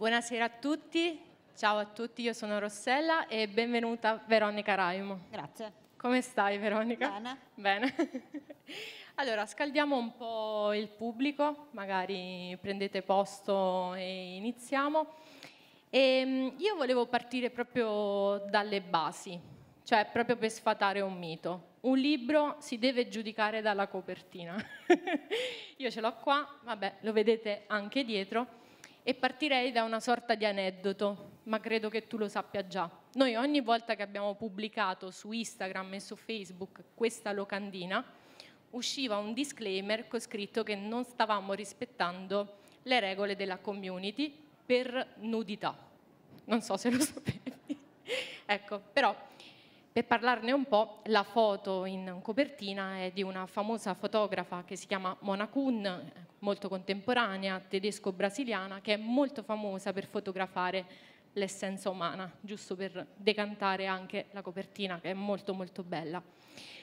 Buonasera a tutti, ciao a tutti, io sono Rossella e benvenuta Veronica Raimo. Grazie. Come stai Veronica? Bene. Bene. allora, scaldiamo un po' il pubblico, magari prendete posto e iniziamo. E ehm, io volevo partire proprio dalle basi, cioè proprio per sfatare un mito. Un libro si deve giudicare dalla copertina. io ce l'ho qua, vabbè, lo vedete anche dietro e partirei da una sorta di aneddoto, ma credo che tu lo sappia già. Noi ogni volta che abbiamo pubblicato su Instagram e su Facebook questa locandina, usciva un disclaimer con scritto che non stavamo rispettando le regole della community per nudità. Non so se lo sapevi. ecco, però per parlarne un po', la foto in copertina è di una famosa fotografa che si chiama Mona Kuhn, molto contemporanea, tedesco-brasiliana, che è molto famosa per fotografare l'essenza umana, giusto per decantare anche la copertina, che è molto molto bella.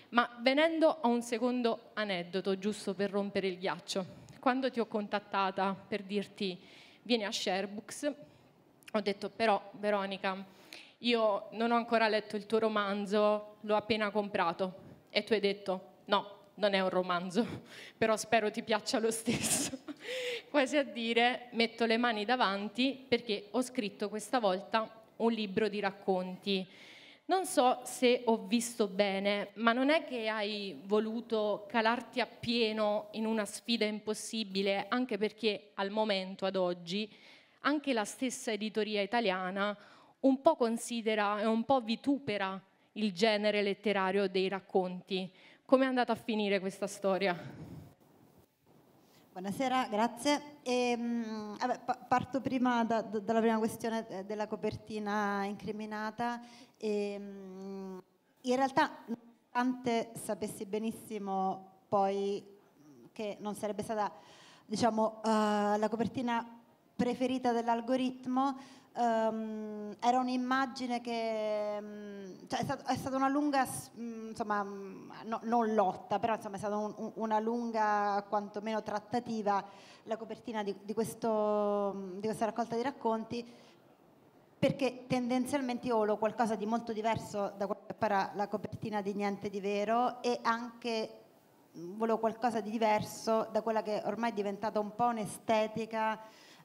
Ma venendo a un secondo aneddoto, giusto per rompere il ghiaccio. Quando ti ho contattata per dirti vieni a Sharebooks, ho detto però Veronica, io non ho ancora letto il tuo romanzo, l'ho appena comprato. E tu hai detto no, non è un romanzo, però spero ti piaccia lo stesso. Quasi a dire metto le mani davanti perché ho scritto questa volta un libro di racconti. Non so se ho visto bene, ma non è che hai voluto calarti appieno in una sfida impossibile, anche perché al momento, ad oggi, anche la stessa editoria italiana un po' considera e un po' vitupera il genere letterario dei racconti. Come è andata a finire questa storia? Buonasera, grazie. E, ehm, mh, vabbè, pa- parto prima da, da, dalla prima questione eh, della copertina incriminata. E, ehm, mh, in realtà, nonostante sapessi benissimo poi che non sarebbe stata diciamo, uh, la copertina preferita dell'algoritmo, um, era un'immagine che um, cioè è, stato, è, stata una lunga, mm, insomma, mm, no, non lotta, però insomma, è stata un, una lunga quantomeno trattativa la copertina di, di, questo, di questa raccolta di racconti perché tendenzialmente io ho qualcosa di molto diverso da quello che appara la copertina di Niente di Vero e anche volevo qualcosa di diverso da quella che ormai è diventata un po' un'estetica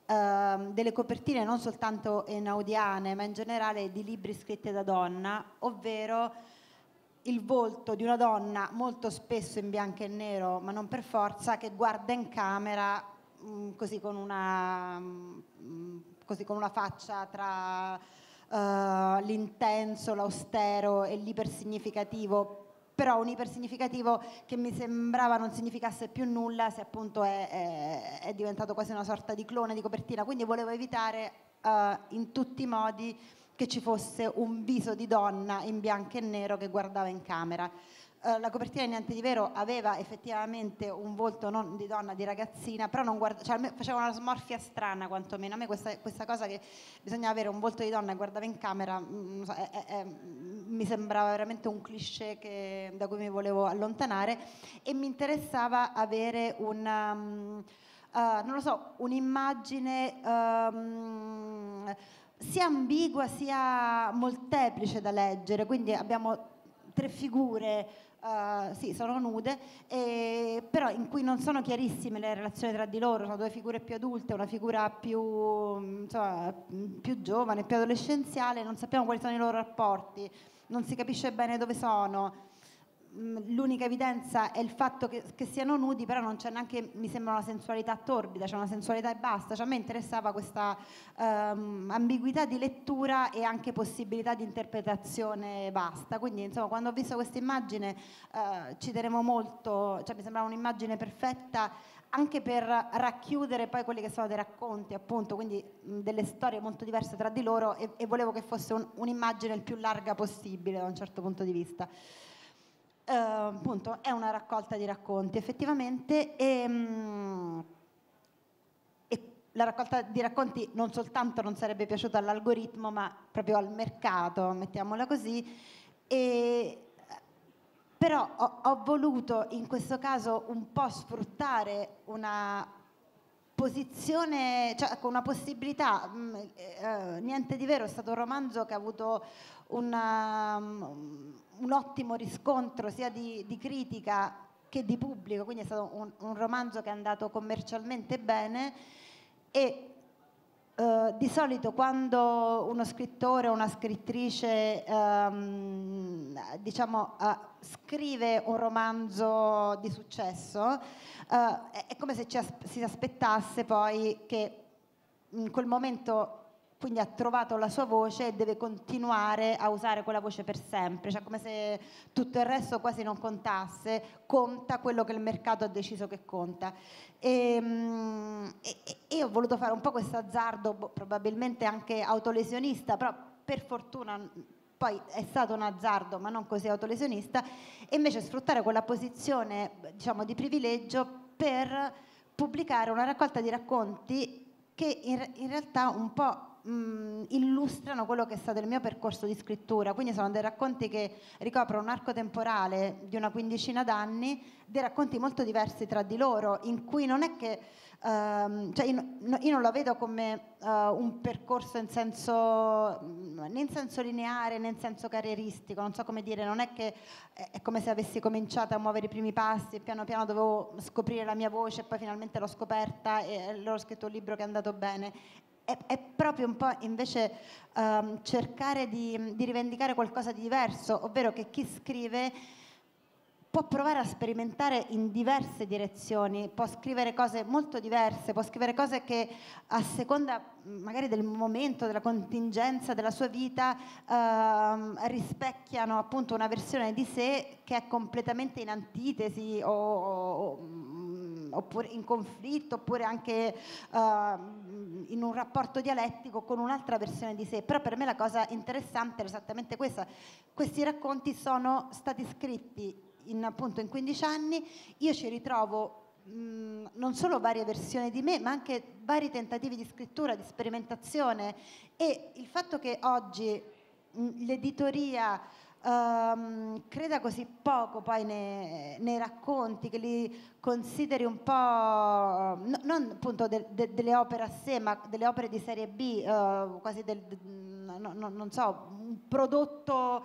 Ehm, delle copertine non soltanto enaudiane ma in generale di libri scritti da donna, ovvero il volto di una donna molto spesso in bianco e nero ma non per forza che guarda in camera mh, mm, così, con una, mh, mm, così con una faccia tra Uh, l'intenso, l'austero e l'ipersignificativo però un ipersignificativo che mi sembrava non significasse più nulla se appunto è, è, è diventato quasi una sorta di clone di copertina, quindi volevo evitare uh, in tutti i modi che ci fosse un viso di donna in bianco e nero che guardava in camera. Eh, la copertina di Niente di Vero aveva effettivamente un volto non di donna, di ragazzina, però non guarda, cioè, faceva una smorfia strana quantomeno. A me questa, questa, cosa che bisogna avere un volto di donna e guardare in camera mh, mm, so, è, è, è, mi sembrava veramente un cliché che, da cui mi volevo allontanare e mi interessava avere una... Um, mm, Uh, eh, non lo so, un'immagine um, sia ambigua sia molteplice da leggere, quindi abbiamo tre figure uh, sì, sono nude, eh, però in cui non sono chiarissime le relazioni tra di loro, sono due figure più adulte, una figura più, mm, insomma, mm, più giovane, più adolescenziale, non sappiamo quali sono i loro rapporti, non si capisce bene dove sono. Mm, l'unica evidenza è il fatto che, che, siano nudi, però non c'è neanche, mi sembra, una sensualità torbida, c'è una sensualità e basta. Cioè, a me interessava questa um, ambiguità di lettura e anche possibilità di interpretazione e basta. Quindi, insomma, quando ho visto questa immagine uh, ci tenevo molto, cioè, mi sembrava un'immagine perfetta anche per racchiudere poi quelli che sono dei racconti, appunto, quindi mh, mm, delle storie molto diverse tra di loro e, e volevo che fosse un, un'immagine il più larga possibile da un certo punto di vista. Eh, appunto è una raccolta di racconti effettivamente e, mm, e, la raccolta di racconti non soltanto non sarebbe piaciuta all'algoritmo ma proprio al mercato, mettiamola così, e, però ho, ho voluto in questo caso un po' sfruttare una posizione, cioè con una possibilità, mh, mm, eh, eh, niente di vero, è stato un romanzo che ha avuto una, um, un ottimo riscontro sia di, di, critica che di pubblico, quindi è stato un, un romanzo che è andato commercialmente bene e eh, di solito quando uno scrittore o una scrittrice um, diciamo, uh, scrive un romanzo di successo, uh, è, è, come se ci as- si aspettasse poi che in quel momento quindi ha trovato la sua voce e deve continuare a usare quella voce per sempre, cioè come se tutto il resto quasi non contasse, conta quello che il mercato ha deciso che conta. Ehm, e, e, e ho voluto fare un po' questo azzardo, boh, probabilmente anche autolesionista, però per fortuna poi è stato un azzardo, ma non così autolesionista, e invece sfruttare quella posizione diciamo, di privilegio per pubblicare una raccolta di racconti che in, in realtà un po' mh, mm, illustrano quello che è stato il mio percorso di scrittura, quindi sono dei racconti che ricoprono un arco temporale di una quindicina d'anni, dei racconti molto diversi tra di loro, in cui non è che, ehm, cioè io, io, non lo vedo come eh, un percorso in senso, né in senso lineare né in senso carrieristico, non so come dire, non è che è come se avessi cominciato a muovere i primi passi e piano piano dovevo scoprire la mia voce e poi finalmente l'ho scoperta e allora ho scritto un libro che è andato bene. È, è, proprio un po' invece ehm, cercare di, di rivendicare qualcosa di diverso, ovvero che chi scrive può provare a sperimentare in diverse direzioni, può scrivere cose molto diverse, può scrivere cose che a seconda magari del momento, della contingenza della sua vita ehm, rispecchiano appunto una versione di sé che è completamente in antitesi o, o oppure in conflitto oppure anche uh, in un rapporto dialettico con un'altra versione di sé. Però per me la cosa interessante è esattamente questa. Questi racconti sono stati scritti in, appunto in 15 anni, io ci ritrovo mm, non solo varie versioni di me, ma anche vari tentativi di scrittura, di sperimentazione e il fatto che oggi mh, mm, l'editoria ehm, creda così poco poi nei, nei, racconti, che li consideri un po', no, non appunto de, de, delle opere a sé, ma delle opere di serie B, eh, quasi del, de, no, no, non so, un prodotto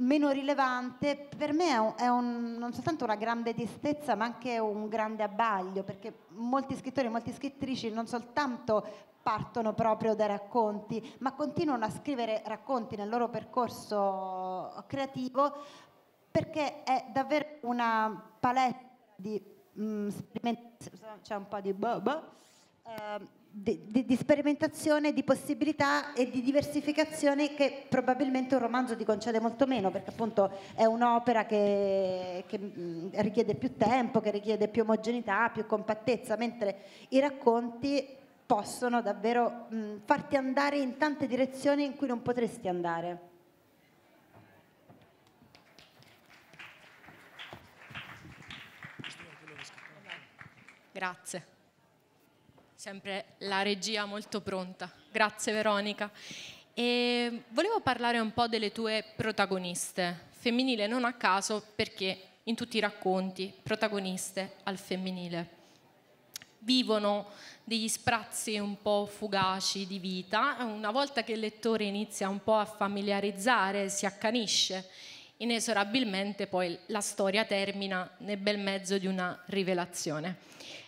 meno rilevante, per me è, un, è un, non soltanto una grande tristezza ma anche un grande abbaglio, perché molti scrittori e molte scrittrici non soltanto partono proprio dai racconti, ma continuano a scrivere racconti nel loro percorso creativo perché è davvero una paletta di mh, mm, sperimentazione, c'è un po' di boh, boh, ehm, di, di, di, sperimentazione, di possibilità e di diversificazione che probabilmente un romanzo ti concede molto meno, perché appunto è un'opera che, che mh, mm, richiede più tempo, che richiede più omogeneità, più compattezza, mentre i racconti possono davvero mh, farti andare in tante direzioni in cui non potresti andare. Grazie. Sempre la regia molto pronta. Grazie Veronica. E volevo parlare un po' delle tue protagoniste, femminile non a caso perché in tutti i racconti protagoniste al femminile vivono degli sprazzi un po' fugaci di vita, una volta che il lettore inizia un po' a familiarizzare, si accanisce, inesorabilmente poi la storia termina nel bel mezzo di una rivelazione.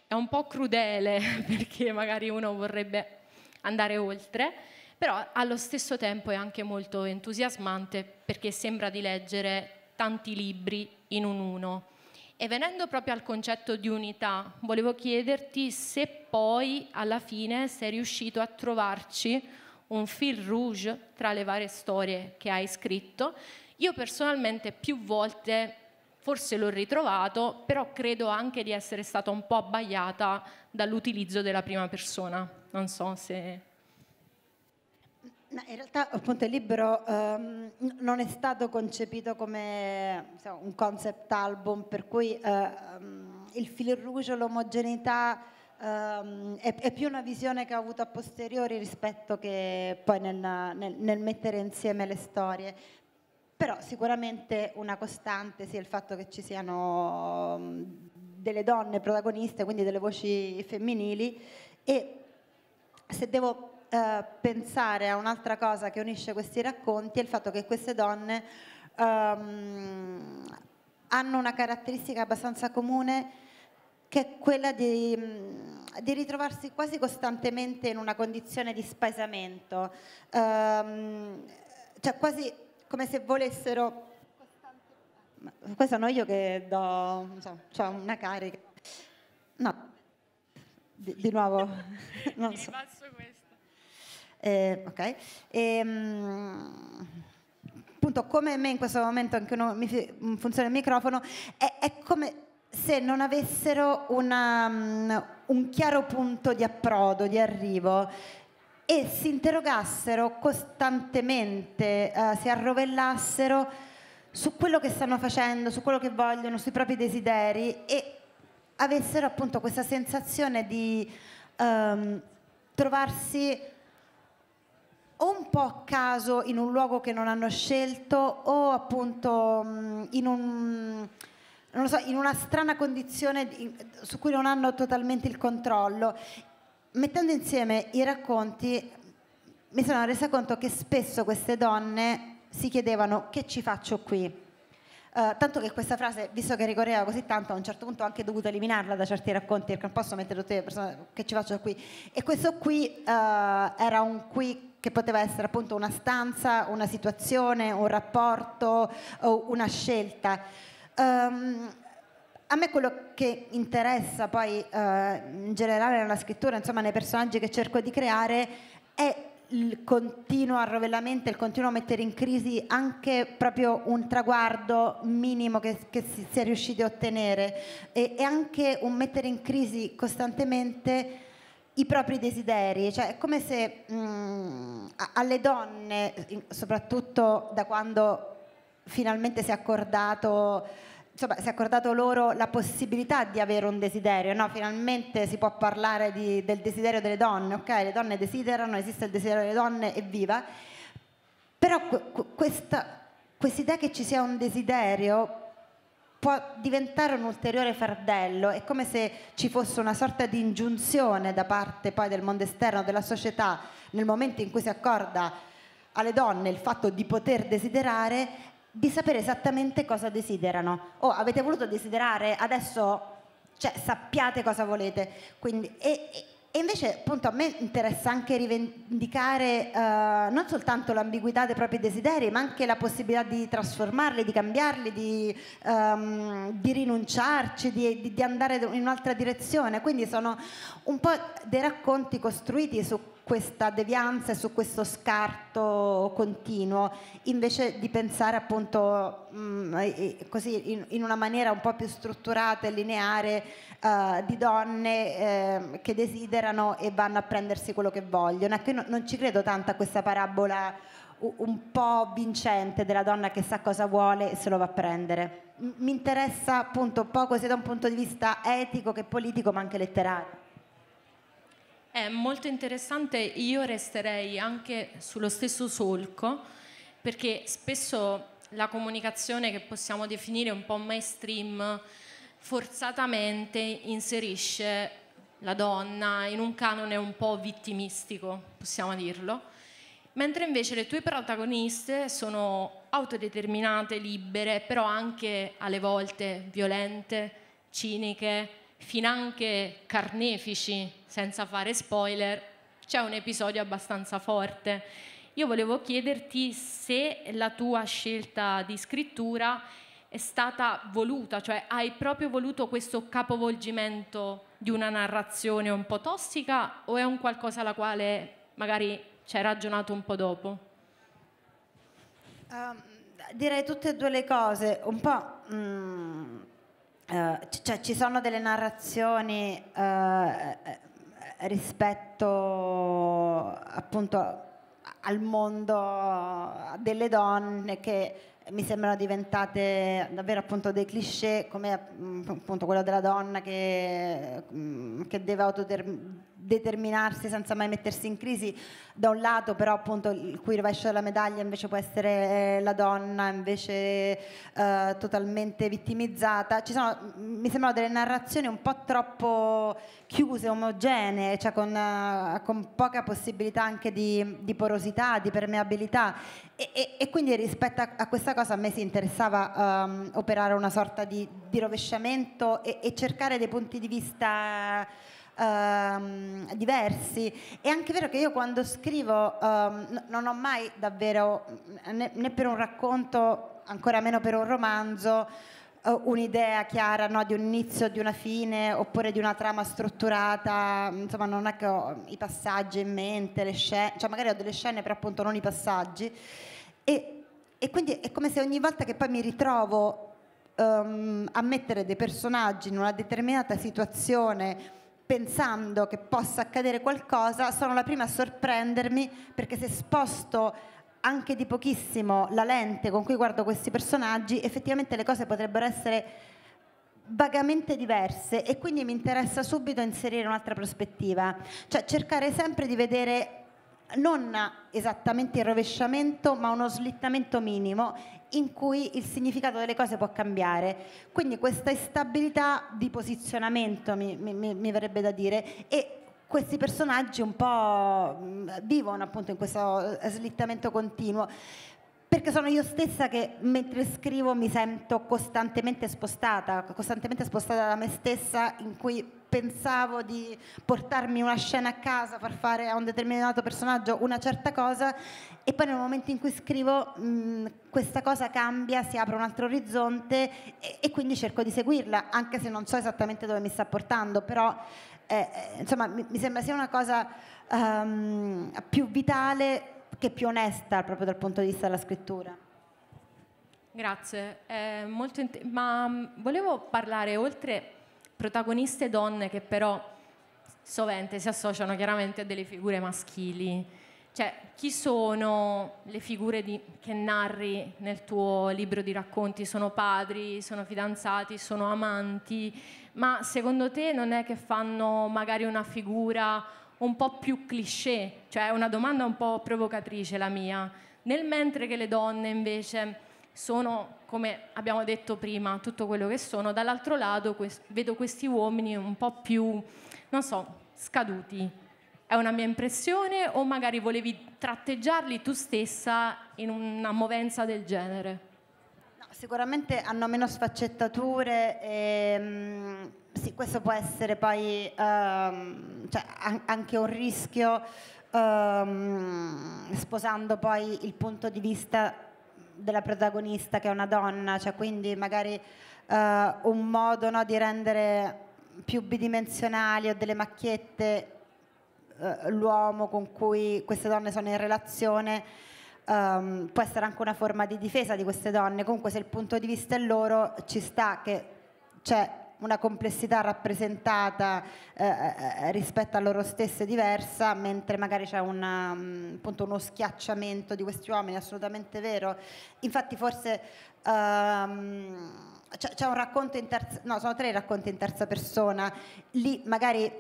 È un po' crudele perché magari uno vorrebbe andare oltre, però allo stesso tempo è anche molto entusiasmante perché sembra di leggere tanti libri in un uno. E venendo proprio al concetto di unità, volevo chiederti se poi alla fine sei riuscito a trovarci un fil rouge tra le varie storie che hai scritto. Io personalmente più volte forse l'ho ritrovato, però credo anche di essere stata un po' abbagliata dall'utilizzo della prima persona. Non so se No, in realtà appunto il libro ehm, non è stato concepito come so, un concept album, per cui eh, ehm, il filo rouge, l'omogeneità ehm, è, è, più una visione che ho avuto a posteriori rispetto che poi nel, nel, nel mettere insieme le storie però sicuramente una costante sia il fatto che ci siano mm, delle donne protagoniste, quindi delle voci femminili e se devo eh, pensare a un'altra cosa che unisce questi racconti è il fatto che queste donne ehm, hanno una caratteristica abbastanza comune che è quella di, mm, di ritrovarsi quasi costantemente in una condizione di spaesamento, ehm, cioè quasi come se volessero... Questa sono io che do cioè, una carica. No, di, di nuovo... non so. questo. Eh, okay. e, ehm, mh, appunto, come me in questo momento anche non mi mm, funziona il microfono, è, è come se non avessero una, um, un chiaro punto di approdo, di arrivo e si interrogassero costantemente, uh, si arrovellassero su quello che stanno facendo, su quello che vogliono, sui propri desideri e avessero appunto questa sensazione di um, trovarsi o un po' a caso in un luogo che non hanno scelto o appunto in, un, so, in una strana condizione su cui non hanno totalmente il controllo. Mettendo insieme i racconti mi sono resa conto che spesso queste donne si chiedevano che ci faccio qui. Uh, tanto che questa frase, visto che ricorreva così tanto, a un certo punto ho anche dovuto eliminarla da certi racconti, perché non posso mettere tutte le persone che ci faccio qui. E questo qui uh, era un qui che poteva essere appunto una stanza, una situazione, un rapporto o una scelta. Um, a me quello che interessa poi uh, in generale nella scrittura, insomma nei personaggi che cerco di creare, è il continuo arrovellamento, il continuo mettere in crisi anche proprio un traguardo minimo che, che si, si, è riusciti a ottenere e, e anche un mettere in crisi costantemente i propri desideri, cioè è come se mh, mm, alle donne, soprattutto da quando finalmente si è accordato, insomma, si è accordato loro la possibilità di avere un desiderio, no? finalmente si può parlare di, del desiderio delle donne, ok? Le donne desiderano, esiste il desiderio delle donne, evviva, però questa, quest'idea che ci sia un desiderio può diventare un ulteriore fardello, è come se ci fosse una sorta di ingiunzione da parte poi del mondo esterno, della società, nel momento in cui si accorda alle donne il fatto di poter desiderare, di sapere esattamente cosa desiderano. Oh, avete voluto desiderare, adesso cioè, sappiate cosa volete. Quindi, e, e invece appunto a me interessa anche rivendicare eh, non soltanto l'ambiguità dei propri desideri, ma anche la possibilità di trasformarli, di cambiarli, di, ehm, di rinunciarci, di, di, di andare in un'altra direzione. Quindi sono un po' dei racconti costruiti su questa devianza e su questo scarto continuo, invece di pensare appunto mh, mm, così in, in, una maniera un po' più strutturata e lineare uh, di donne eh, che desiderano e vanno a prendersi quello che vogliono. Ecco, non, non ci credo tanto a questa parabola un po' vincente della donna che sa cosa vuole e se lo va a prendere. Mi interessa appunto poco sia da un punto di vista etico che politico, ma anche letterario. È molto interessante, io resterei anche sullo stesso solco perché spesso la comunicazione che possiamo definire un po' mainstream forzatamente inserisce la donna in un canone un po' vittimistico, possiamo dirlo, mentre invece le tue protagoniste sono autodeterminate, libere, però anche alle volte violente, ciniche, finanche carnefici, senza fare spoiler, c'è un episodio abbastanza forte. Io volevo chiederti se la tua scelta di scrittura è stata voluta, cioè hai proprio voluto questo capovolgimento di una narrazione un po' tossica o è un qualcosa alla quale magari ci hai ragionato un po' dopo? Um, direi tutte e due le cose, un po' mm, eh, cioè, ci sono delle narrazioni eh, eh, rispetto appunto al mondo delle donne che mi sembrano diventate davvero appunto dei cliché come mm, appunto quello della donna che, mm, che deve autodeterminare determinarsi senza mai mettersi in crisi, da un lato però appunto il cui rovescio della medaglia invece può essere eh, la donna invece eh, totalmente vittimizzata, ci sono, mi sembrano delle narrazioni un po' troppo chiuse, omogenee, cioè con, eh, con poca possibilità anche di, di, porosità, di permeabilità e, e, e quindi rispetto a, a, questa cosa a me si interessava um, operare una sorta di, di rovesciamento e, e cercare dei punti di vista ehm, diversi. È anche vero che io quando scrivo ehm, non ho mai davvero, né, né per un racconto, ancora meno per un romanzo, eh, un'idea chiara no, di un inizio, di una fine oppure di una trama strutturata, insomma non è che ho i passaggi in mente, le scene, cioè magari ho delle scene però appunto non i passaggi e, e quindi è come se ogni volta che poi mi ritrovo um, a mettere dei personaggi in una determinata situazione pensando che possa accadere qualcosa, sono la prima a sorprendermi perché se sposto anche di pochissimo la lente con cui guardo questi personaggi, effettivamente le cose potrebbero essere vagamente diverse e quindi mi interessa subito inserire un'altra prospettiva, cioè cercare sempre di vedere non esattamente il rovesciamento, ma uno slittamento minimo in cui il significato delle cose può cambiare. Quindi questa instabilità di posizionamento, mi, mi, mi verrebbe da dire, e questi personaggi un po' vivono appunto in questo eh, slittamento continuo perché sono io stessa che mentre scrivo mi sento costantemente spostata, costantemente spostata da me stessa in cui pensavo di portarmi una scena a casa, far fare a un determinato personaggio una certa cosa e poi nel momento in cui scrivo mh, mm, questa cosa cambia, si apre un altro orizzonte e, e, quindi cerco di seguirla, anche se non so esattamente dove mi sta portando, però eh, eh insomma mi, mi, sembra sia una cosa um, più vitale che più onesta proprio dal punto di vista della scrittura. Grazie, eh, ma mm, volevo parlare oltre protagoniste donne che però sovente si associano chiaramente a delle figure maschili. Cioè, chi sono le figure di, che narri nel tuo libro di racconti? Sono padri, sono fidanzati, sono amanti, ma secondo te non è che fanno magari una figura un po' più cliché? Cioè, è una domanda un po' provocatrice la mia. Nel mentre che le donne invece sono, come abbiamo detto prima, tutto quello che sono, dall'altro lato quest- vedo questi uomini un po' più, non so, scaduti. È una mia impressione o magari volevi tratteggiarli tu stessa in una movenza del genere? No, sicuramente hanno meno sfaccettature e, mm, sì, questo può essere poi um, cioè, an- anche un rischio um, sposando poi il punto di vista della protagonista che è una donna, cioè quindi magari eh, un modo no, di rendere più bidimensionali o delle macchiette eh, l'uomo con cui queste donne sono in relazione ehm, può essere anche una forma di difesa di queste donne, comunque se il punto di vista è loro ci sta che c'è cioè, una complessità rappresentata eh, eh, eh, rispetto a loro stesse diversa, mentre magari c'è una, mm, appunto, uno schiacciamento di questi uomini, assolutamente vero. Infatti forse... Ehm, c'è un racconto in terza, no, sono tre racconti in terza persona, lì magari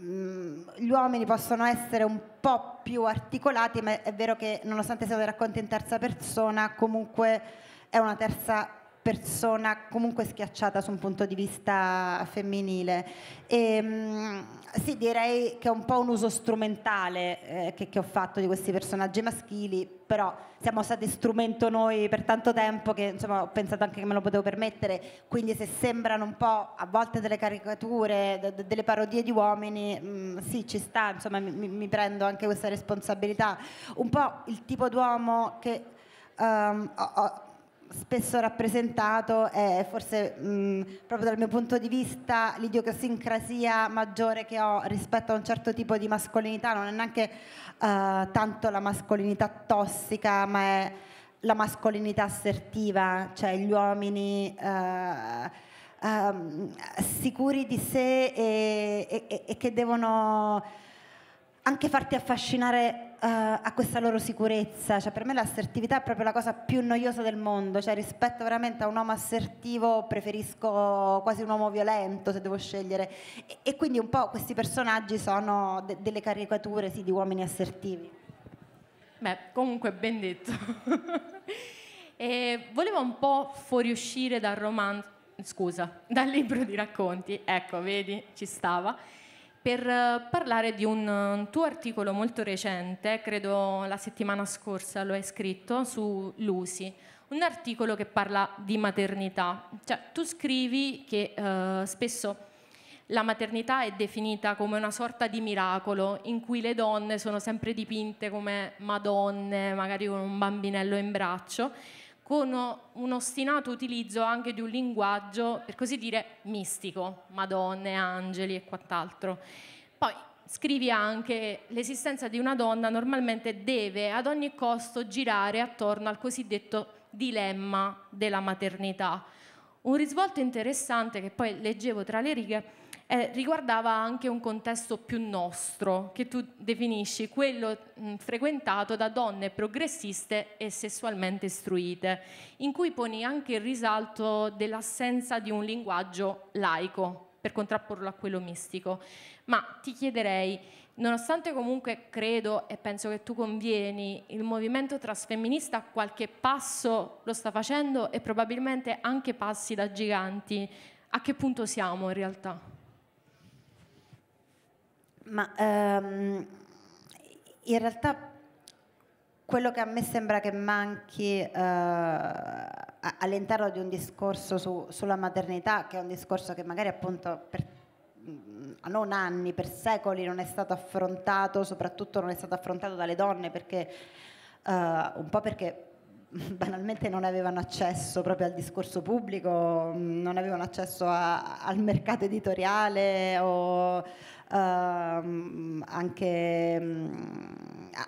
mm, gli uomini possono essere un po' più articolati, ma è vero che nonostante siano dei racconti in terza persona, comunque è una terza persona comunque schiacciata su un punto di vista femminile. E, ehm, sì, direi che è un po' un uso strumentale eh, che, che ho fatto di questi personaggi maschili, però siamo stati strumento noi per tanto tempo che insomma, ho pensato anche che me lo potevo permettere, quindi se sembrano un po' a volte delle caricature, delle parodie di uomini, mh, mm, sì ci sta, insomma mi, mi prendo anche questa responsabilità, un po' il tipo d'uomo che Um, ho, ho, spesso rappresentato è forse mh, mm, proprio dal mio punto di vista l'idiosincrasia maggiore che ho rispetto a un certo tipo di mascolinità non è neanche uh, tanto la mascolinità tossica ma è la mascolinità assertiva cioè gli uomini uh, um, sicuri di sé e, e, e che devono anche farti affascinare uh, a questa loro sicurezza, cioè per me l'assertività è proprio la cosa più noiosa del mondo, cioè rispetto veramente a un uomo assertivo preferisco quasi un uomo violento se devo scegliere e, e quindi un po' questi personaggi sono de delle caricature sì, di uomini assertivi. Beh, comunque ben detto. e volevo un po' fuoriuscire dal romanzo, scusa, dal libro di racconti, ecco, vedi, ci stava per eh, parlare di eh, un tuo articolo molto recente, credo la settimana scorsa lo hai scritto, su Lusi, un articolo che parla di maternità. Cioè, tu scrivi che eh, spesso la maternità è definita come una sorta di miracolo in cui le donne sono sempre dipinte come madonne, magari con un bambinello in braccio, con un ostinato utilizzo anche di un linguaggio, per così dire, mistico, madonne, angeli e quant'altro. Poi scrivi anche l'esistenza di una donna normalmente deve ad ogni costo girare attorno al cosiddetto dilemma della maternità. Un risvolto interessante che poi leggevo tra le righe eh, riguardava anche un contesto più nostro, che tu definisci quello mh, frequentato da donne progressiste e sessualmente istruite, in cui poni anche il risalto dell'assenza di un linguaggio laico per contrapporlo a quello mistico. Ma ti chiederei, nonostante comunque credo e penso che tu convieni, il movimento trasfemminista qualche passo lo sta facendo e probabilmente anche passi da giganti, a che punto siamo in realtà? Ma ehm, in realtà quello che a me sembra che manchi eh, all'interno di un discorso su, sulla maternità, che è un discorso che magari appunto per mm, non anni, per secoli non è stato affrontato, soprattutto non è stato affrontato dalle donne perché eh, un po' perché banalmente non avevano accesso proprio al discorso pubblico, mm, non avevano accesso a, al mercato editoriale o ehm, anche mh, mm,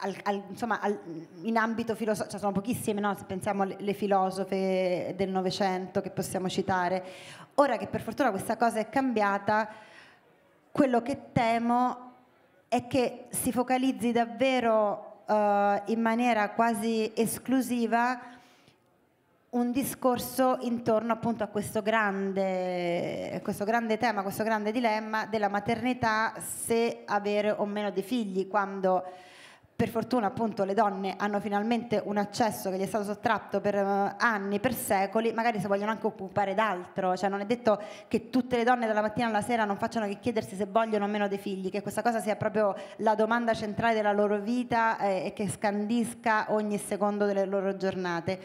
al, al, insomma, al, in ambito filosofico, cioè sono pochissime, no? se pensiamo alle filosofe del Novecento che possiamo citare. Ora che per fortuna questa cosa è cambiata, quello che temo è che si focalizzi davvero eh, in maniera quasi esclusiva un discorso intorno appunto a questo grande, questo grande, tema, questo grande dilemma della maternità, se avere o meno dei figli, quando per fortuna appunto le donne hanno finalmente un accesso che gli è stato sottratto per eh, anni, per secoli, magari si vogliono anche occupare d'altro, cioè non è detto che tutte le donne dalla mattina alla sera non facciano che chiedersi se vogliono o meno dei figli, che questa cosa sia proprio la domanda centrale della loro vita eh, e che scandisca ogni secondo delle loro giornate.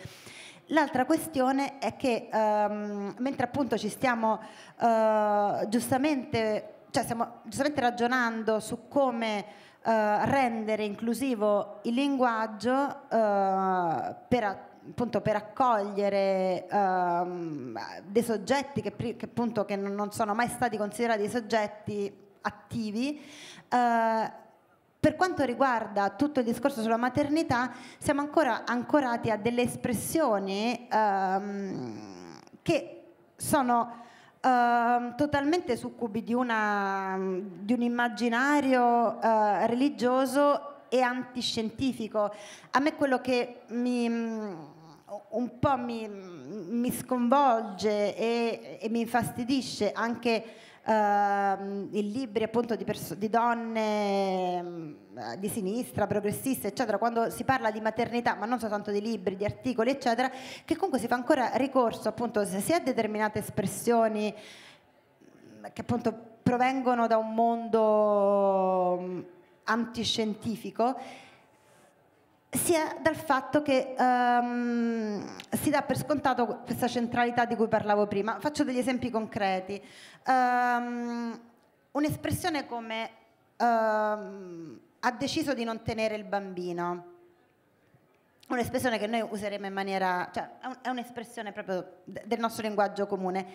L'altra questione è che ehm, mentre appunto ci stiamo eh, giustamente, cioè stiamo giustamente ragionando su come eh, rendere inclusivo il linguaggio eh, per appunto per accogliere ehm, dei soggetti che, che, appunto, che non sono mai stati considerati soggetti attivi, eh, per quanto riguarda tutto il discorso sulla maternità, siamo ancora ancorati a delle espressioni ehm, che sono ehm, totalmente succubi di, una, di un immaginario eh, religioso e antiscientifico. A me quello che mi un po' mi, mi sconvolge e, e, mi infastidisce anche eh, i libri appunto di, perso- di donne ehm, di sinistra, progressiste, eccetera, quando si parla di maternità, ma non soltanto di libri, di articoli, eccetera, che comunque si fa ancora ricorso appunto sia a determinate espressioni mm, che appunto provengono da un mondo mm, antiscientifico sia dal fatto che um, si dà per scontato questa centralità di cui parlavo prima. Faccio degli esempi concreti. Um, un'espressione come um, ha deciso di non tenere il bambino. Un'espressione che noi useremo in maniera, cioè è un'espressione proprio del nostro linguaggio comune.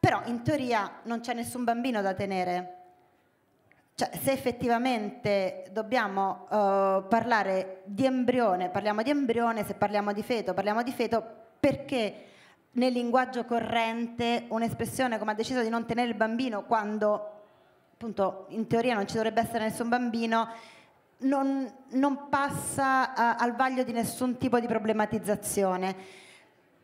Però in teoria non c'è nessun bambino da tenere, cioè, se effettivamente dobbiamo uh, parlare di embrione, parliamo di embrione, se parliamo di feto, parliamo di feto perché nel linguaggio corrente un'espressione come ha deciso di non tenere il bambino quando appunto in teoria non ci dovrebbe essere nessun bambino non, non passa uh, al vaglio di nessun tipo di problematizzazione.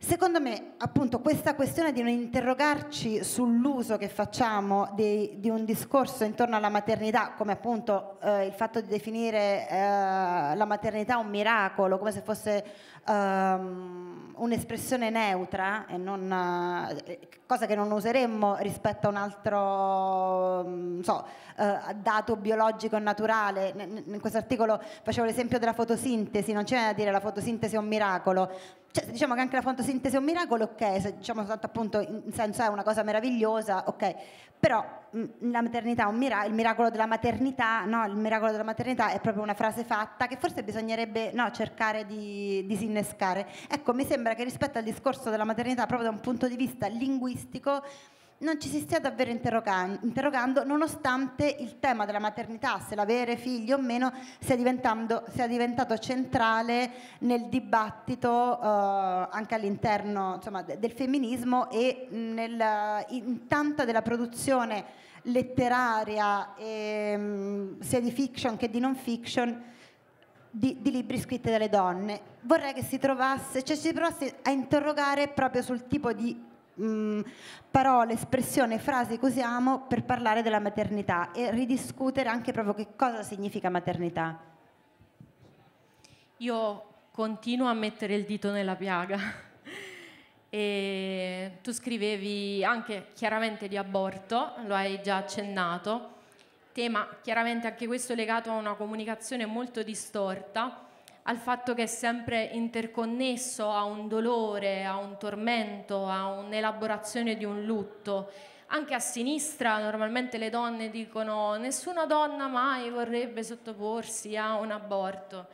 Secondo me, appunto, questa questione di non interrogarci sull'uso che facciamo di, di un discorso intorno alla maternità, come appunto eh, il fatto di definire eh, la maternità un miracolo, come se fosse um, un'espressione neutra, e non, eh, cosa che non useremmo rispetto a un altro mm, so, uh, dato biologico e naturale. In questo articolo facevo l'esempio della fotosintesi, non c'è da dire la fotosintesi è un miracolo, cioè, diciamo che anche la fotosintesi è un miracolo, ok, se diciamo soltanto appunto in senso è una cosa meravigliosa, ok, però mira- il miracolo della maternità, no, il miracolo della maternità è proprio una frase fatta che forse bisognerebbe no, cercare di disinnescare. Ecco, mi sembra che rispetto al discorso della maternità, proprio da un punto di vista linguistico, non ci si stia davvero interrogando nonostante il tema della maternità, se l'avere figli o meno, sia, sia diventato centrale nel dibattito eh, anche all'interno insomma, del femminismo e nel, in tanta della produzione letteraria e, sia di fiction che di non fiction di, di, libri scritti dalle donne. Vorrei che si trovasse, cioè si provasse a interrogare proprio sul tipo di Mm, parole, espressioni, frasi che usiamo per parlare della maternità e ridiscutere anche proprio che cosa significa maternità. Io continuo a mettere il dito nella piaga. e tu scrivevi anche chiaramente di aborto, lo hai già accennato, tema chiaramente anche questo legato a una comunicazione molto distorta al fatto che è sempre interconnesso a un dolore, a un tormento, a un'elaborazione di un lutto. Anche a sinistra normalmente le donne dicono nessuna donna mai vorrebbe sottoporsi a un aborto.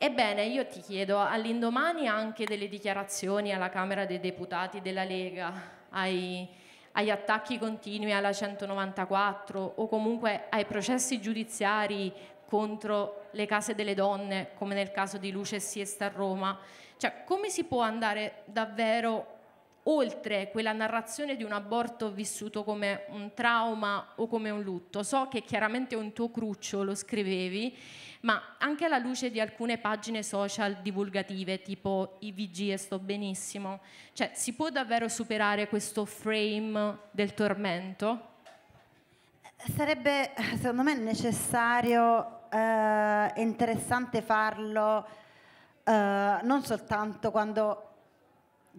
Ebbene, io ti chiedo, all'indomani anche delle dichiarazioni alla Camera dei Deputati della Lega, ai, agli attacchi continui alla 194 o comunque ai processi giudiziari contro le case delle donne, come nel caso di Luce e Siesta a Roma. Cioè, come si può andare davvero oltre quella narrazione di un aborto vissuto come un trauma o come un lutto? So che chiaramente un tuo cruccio lo scrivevi, ma anche alla luce di alcune pagine social divulgative, tipo IVG e sto benissimo, cioè, si può davvero superare questo frame del tormento? Sarebbe secondo me necessario eh, è interessante farlo eh, non soltanto quando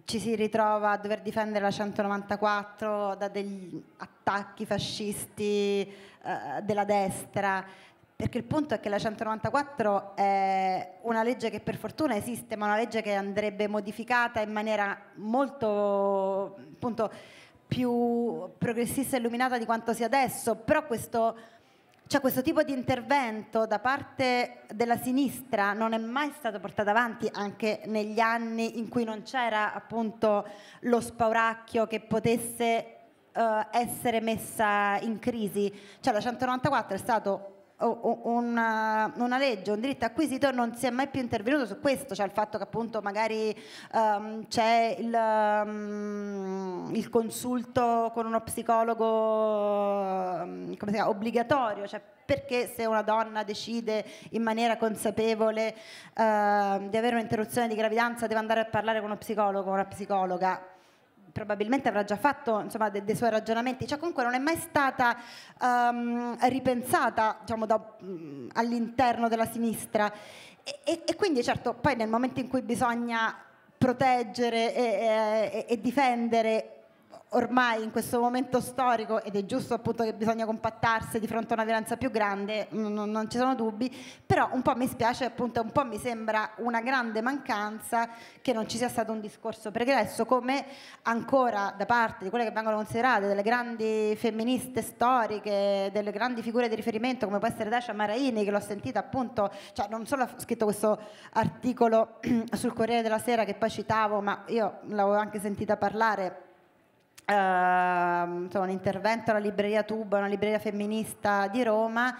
ci si ritrova a dover difendere la 194 da degli attacchi fascisti eh, della destra, perché il punto è che la 194 è una legge che per fortuna esiste, ma una legge che andrebbe modificata in maniera molto appunto, più progressista e illuminata di quanto sia adesso, però questo cioè questo tipo di intervento da parte della sinistra non è mai stato portato avanti anche negli anni in cui non c'era appunto lo spauracchio che potesse uh, essere messa in crisi. Cioè la 194 è stato una, eh, una, legge, un diritto acquisito, non si è mai più intervenuto su questo, cioè il fatto che appunto magari um, c'è il, um, il, consulto con uno psicologo um, chiama, obbligatorio, cioè perché se una donna decide in maniera consapevole uh, di avere un'interruzione di gravidanza deve andare a parlare con uno psicologo o una psicologa probabilmente avrà già fatto insomma, dei, dei suoi ragionamenti, cioè comunque non è mai stata um, ripensata diciamo, da, um, all'interno della sinistra e, e, e, quindi certo poi nel momento in cui bisogna proteggere e, e difendere ormai in questo momento storico, ed è giusto appunto che bisogna compattarsi di fronte a una violenza più grande, non, non ci sono dubbi, però un po' mi spiace, appunto un po' mi sembra una grande mancanza che non ci sia stato un discorso pregresso, come ancora da parte di quelle che vengono considerate delle grandi femministe storiche, delle grandi figure di riferimento, come può essere Dacia Maraini, che l'ho sentita appunto, cioè non solo ha scritto questo articolo sul Corriere della Sera che poi citavo, ma io l'avevo anche sentita parlare Ehm, insomma, un intervento alla libreria Tuba, una libreria femminista di Roma,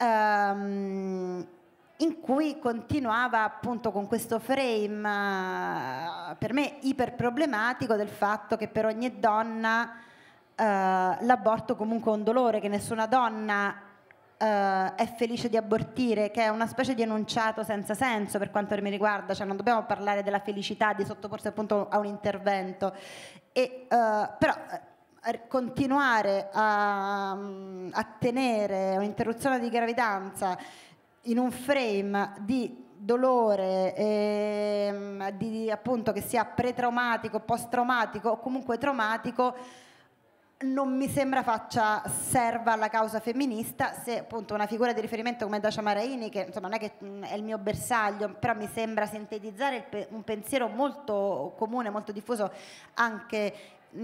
um, in cui continuava appunto con questo frame eh, per me iper problematico del fatto che per ogni donna uh, l'aborto comunque è un dolore, che nessuna donna eh, è felice di abortire, che è una specie di enunciato senza senso per quanto mi riguarda, cioè non dobbiamo parlare della felicità di sottoporsi appunto a un intervento e, uh, però eh, continuare a, mm, a tenere un'interruzione di gravidanza in un frame di dolore ehm, di, appunto, che sia pretraumatico, post-traumatico o comunque traumatico non mi sembra faccia serva alla causa femminista se appunto una figura di riferimento come Dacia Maraini che insomma non è che è il mio bersaglio però mi sembra sintetizzare un pensiero molto comune molto diffuso anche mh,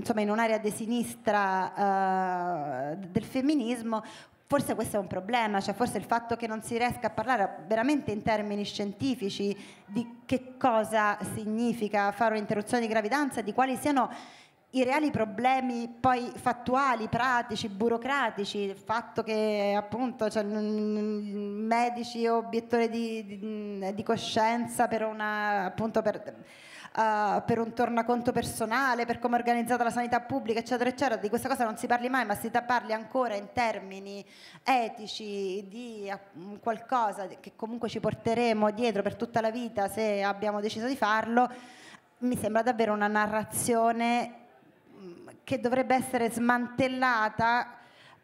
insomma in un'area di sinistra uh, del femminismo forse questo è un problema, cioè forse il fatto che non si riesca a parlare veramente in termini scientifici di che cosa significa fare un'interruzione di gravidanza, di quali siano i reali problemi poi fattuali, pratici, burocratici, il fatto che appunto cioè, medici o obiettori di, di, di coscienza per, una, per, uh, per un tornaconto personale, per come è organizzata la sanità pubblica, eccetera, eccetera, di questa cosa non si parli mai, ma si parli ancora in termini etici di qualcosa che comunque ci porteremo dietro per tutta la vita se abbiamo deciso di farlo, mi sembra davvero una narrazione che dovrebbe essere smantellata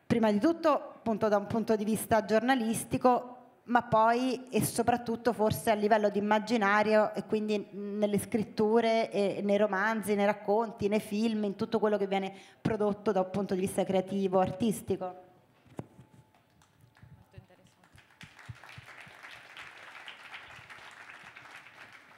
prima di tutto appunto, da un punto di vista giornalistico ma poi e soprattutto forse a livello di immaginario e quindi nelle scritture, e nei romanzi, nei racconti, nei film, in tutto quello che viene prodotto da un punto di vista creativo, artistico.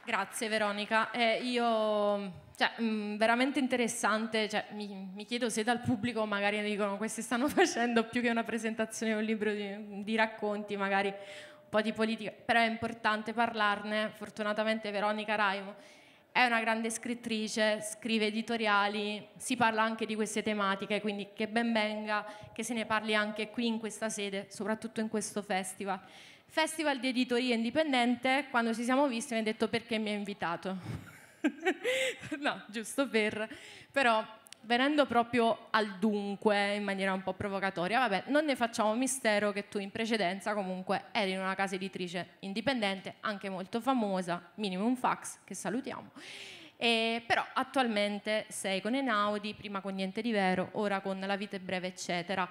Grazie Veronica, eh, io cioè, mh, mm, veramente interessante, cioè, mi, mi, chiedo se dal pubblico magari dicono questi stanno facendo più che una presentazione, un libro di, di racconti, magari un po' di politica, però è importante parlarne, fortunatamente Veronica Raimo è una grande scrittrice, scrive editoriali, si parla anche di queste tematiche, quindi che ben venga che se ne parli anche qui in questa sede, soprattutto in questo festival. Festival di editoria indipendente, quando ci siamo visti mi ha detto perché mi ha invitato no, giusto per... Però venendo proprio al dunque in maniera un po' provocatoria, vabbè, non ne facciamo mistero che tu in precedenza comunque eri in una casa editrice indipendente, anche molto famosa, Minimum Fax, che salutiamo. E, però attualmente sei con Enaudi, prima con Niente di Vero, ora con La Vita è Breve, eccetera.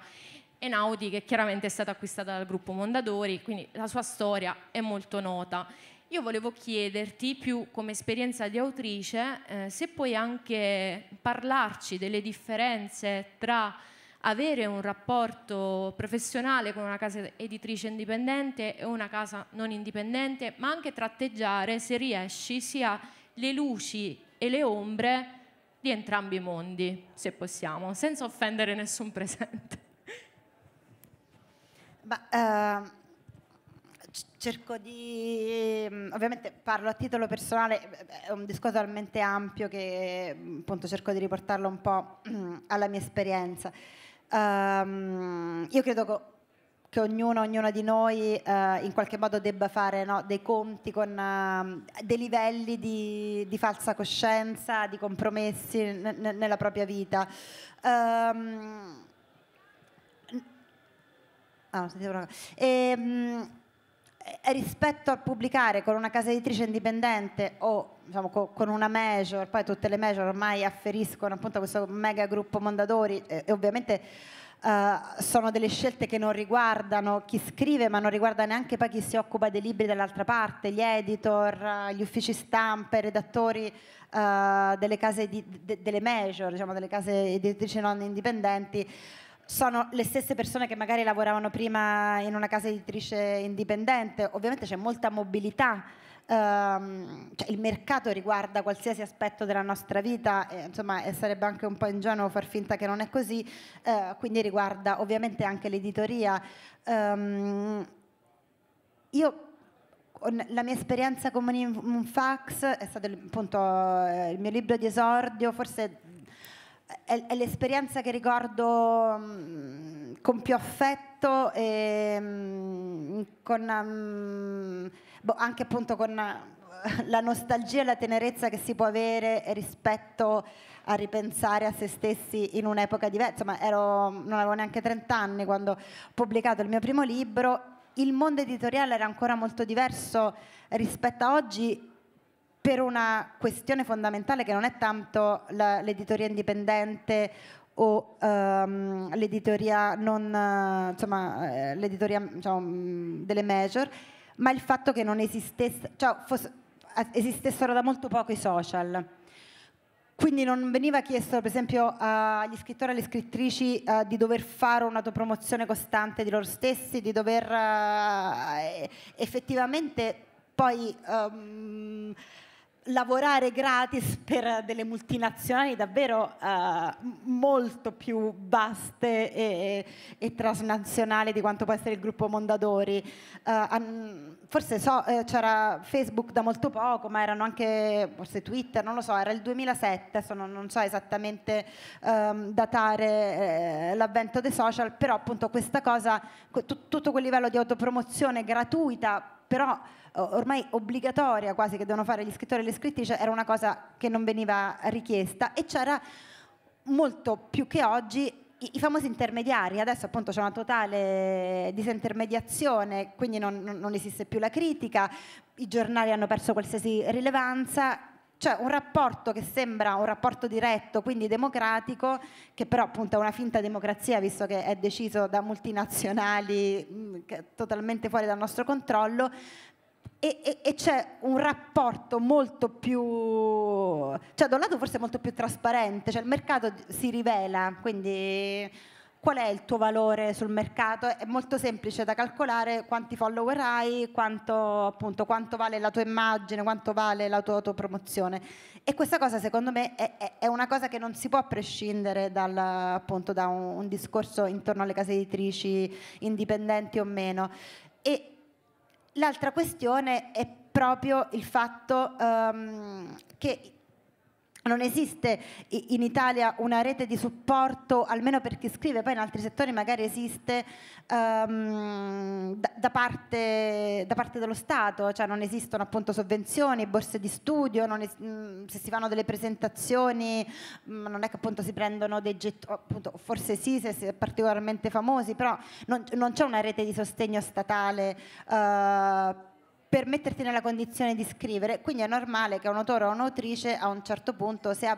Enaudi che chiaramente è stata acquistata dal gruppo Mondadori, quindi la sua storia è molto nota. Io volevo chiederti, più come esperienza di autrice, eh, se puoi anche parlarci delle differenze tra avere un rapporto professionale con una casa editrice indipendente e una casa non indipendente, ma anche tratteggiare, se riesci, sia le luci e le ombre di entrambi i mondi, se possiamo, senza offendere nessun presente. Ma, uh cerco di, mm, ovviamente parlo a titolo personale, è un discorso talmente ampio che mm, appunto cerco di riportarlo un po' mm, alla mia esperienza. Um, io credo che che ognuno, ognuno di noi eh, in qualche modo debba fare no, dei conti con uh, dei livelli di, di, falsa coscienza, di compromessi nella propria vita. Um, ah, e, eh, rispetto a pubblicare con una casa editrice indipendente o diciamo, con una major, poi tutte le major ormai afferiscono appunto a questo mega gruppo Mondadori e, eh, e ovviamente Uh, sono delle scelte che non riguardano chi scrive, ma non riguarda neanche poi chi si occupa dei libri dall'altra parte, gli editor, gli uffici stampa, i redattori uh, delle case di, de, delle major, diciamo, delle case editrici non indipendenti sono le stesse persone che magari lavoravano prima in una casa editrice indipendente, ovviamente c'è molta mobilità, ehm, cioè il mercato riguarda qualsiasi aspetto della nostra vita, e, insomma e sarebbe anche un po' ingenuo far finta che non è così, eh, quindi riguarda ovviamente anche l'editoria. Um, io la mia esperienza con un fax è stato appunto eh, il mio libro di esordio, forse è, è l'esperienza che ricordo mh, mm, con più affetto e mh, mm, con, mh, mm, boh, anche appunto con eh, la nostalgia e la tenerezza che si può avere rispetto a ripensare a se stessi in un'epoca diversa. Ma ero, non avevo neanche 30 anni quando ho pubblicato il mio primo libro. Il mondo editoriale era ancora molto diverso rispetto a oggi per una questione fondamentale che non è tanto l'editoria indipendente o um, l'editoria, eh, insomma, eh, l'editoria diciamo, mm, delle major, ma il fatto che non esistesse, cioè, fosse, eh, esistessero da molto poco i social. Quindi non veniva chiesto, per esempio, agli scrittori e alle scrittrici uh, di dover fare un'autopromozione costante di loro stessi, di dover uh, effettivamente poi um, lavorare gratis per delle multinazionali davvero uh, molto più vaste e, e, transnazionali di quanto può essere il gruppo Mondadori. Uh, forse so, eh, c'era Facebook da molto poco, ma erano anche forse Twitter, non lo so, era il 2007, adesso non, non so esattamente um, datare eh, l'avvento dei social, però appunto questa cosa, tutto quel livello di autopromozione gratuita, però ormai obbligatoria quasi che devono fare gli scrittori e le scrittrici era una cosa che non veniva richiesta e c'era molto più che oggi i, famosi intermediari, adesso appunto c'è una totale disintermediazione, quindi non, non esiste più la critica, i giornali hanno perso qualsiasi rilevanza, cioè un rapporto che sembra un rapporto diretto, quindi democratico, che però appunto è una finta democrazia, visto che è deciso da multinazionali mm, totalmente fuori dal nostro controllo, e, e, e c'è un rapporto molto più, cioè da un lato forse molto più trasparente, cioè il mercato si rivela, quindi qual è il tuo valore sul mercato? È molto semplice da calcolare quanti follower hai, quanto, appunto, quanto vale la tua immagine, quanto vale la tua autopromozione. E questa cosa secondo me è, è, una cosa che non si può prescindere dal, appunto, da un, un discorso intorno alle case editrici indipendenti o meno. E, L'altra questione è proprio il fatto um, che non esiste in Italia una rete di supporto, almeno per chi scrive, poi in altri settori magari esiste um, da, da, parte, da, parte, dello Stato, cioè non esistono appunto sovvenzioni, borse di studio, es- mm, se si fanno delle presentazioni mm, non è che appunto si prendono dei getti, appunto, forse sì se si è particolarmente famosi, però non, non c'è una rete di sostegno statale. Uh, per metterti nella condizione di scrivere, quindi è normale che un autore o un'autrice a un certo punto se ha